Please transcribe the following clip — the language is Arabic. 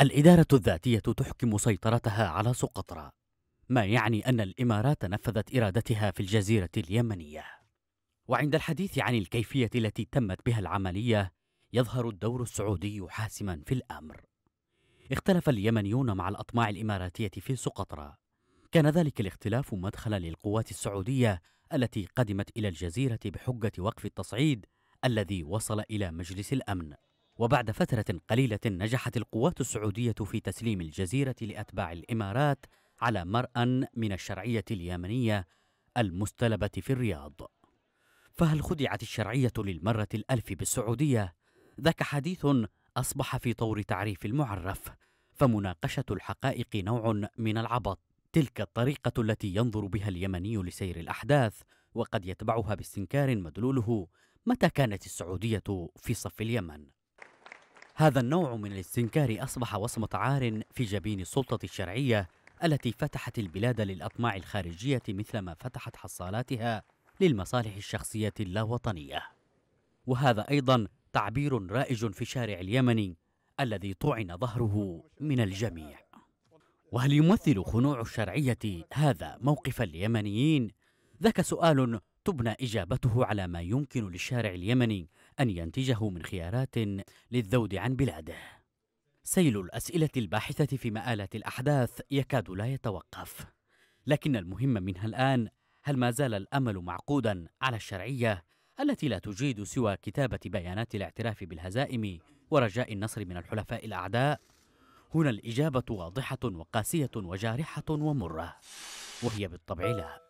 الإدارة الذاتية تحكم سيطرتها على سقطرى ما يعني أن الإمارات نفذت إرادتها في الجزيرة اليمنية وعند الحديث عن الكيفية التي تمت بها العملية يظهر الدور السعودي حاسما في الأمر اختلف اليمنيون مع الأطماع الإماراتية في سقطرى كان ذلك الاختلاف مدخلا للقوات السعودية التي قدمت إلى الجزيرة بحجة وقف التصعيد الذي وصل إلى مجلس الأمن وبعد فترة قليلة نجحت القوات السعودية في تسليم الجزيرة لأتباع الإمارات على مرأى من الشرعية اليمنية المستلبة في الرياض فهل خدعت الشرعية للمرة الألف بالسعودية؟ ذاك حديث أصبح في طور تعريف المعرف فمناقشة الحقائق نوع من العبط تلك الطريقة التي ينظر بها اليمني لسير الأحداث وقد يتبعها باستنكار مدلوله متى كانت السعودية في صف اليمن هذا النوع من الاستنكار أصبح وصمة عار في جبين السلطة الشرعية التي فتحت البلاد للأطماع الخارجية مثلما فتحت حصالاتها للمصالح الشخصية اللاوطنية وهذا أيضا تعبير رائج في الشارع اليمني الذي طعن ظهره من الجميع وهل يمثل خنوع الشرعية هذا موقف اليمنيين؟ ذاك سؤال تبنى إجابته على ما يمكن للشارع اليمني أن ينتجه من خيارات للذود عن بلاده سيل الأسئلة الباحثة في مآلات الأحداث يكاد لا يتوقف لكن المهم منها الآن هل ما زال الأمل معقودا على الشرعية التي لا تجيد سوى كتابة بيانات الاعتراف بالهزائم ورجاء النصر من الحلفاء الأعداء؟ هنا الإجابة واضحة وقاسية وجارحة ومرة وهي بالطبع لا